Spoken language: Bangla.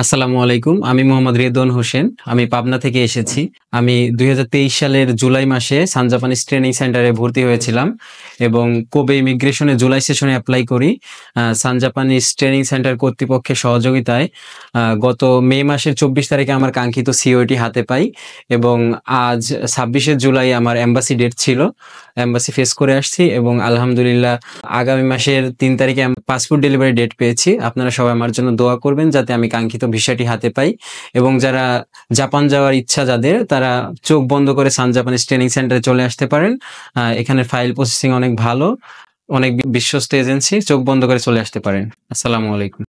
আসসালামু আলাইকুম আমি মোহাম্মদ রেদন হোসেন আমি পাবনা থেকে এসেছি আমি দুই সালের জুলাই মাসে সান ট্রেনিং সেন্টারে ভর্তি হয়েছিলাম এবং কোবে ইমিগ্রেশনে জুলাই সেশনে অ্যাপ্লাই করি সান জাপানিজ ট্রেনিং সেন্টার কর্তৃপক্ষের সহযোগিতায় গত মে মাসের চব্বিশ তারিখে আমার কাঙ্ক্ষিত সিওটি হাতে পাই এবং আজ ছাব্বিশে জুলাই আমার অ্যাম্বাসি ডেট ছিল অ্যাম্বাসি ফেস করে আসছি এবং আলহামদুলিল্লাহ আগামী মাসের তিন তারিখে পাসপোর্ট ডেলিভারি ডেট পেয়েছি আপনারা সবাই আমার জন্য দোয়া করবেন যাতে আমি কাঙ্ক্ষিত ভিসাটি হাতে পাই এবং যারা জাপান যাওয়ার ইচ্ছা যাদের তারা চোখ বন্ধ করে সান জাপানিজ ট্রেনিং সেন্টারে চলে আসতে পারেন এখানে ফাইল প্রসেসিং অনেক ভালো অনেক বিশ্বস্ত এজেন্সি চোখ বন্ধ করে চলে আসতে পারেন আসসালামু আলাইকুম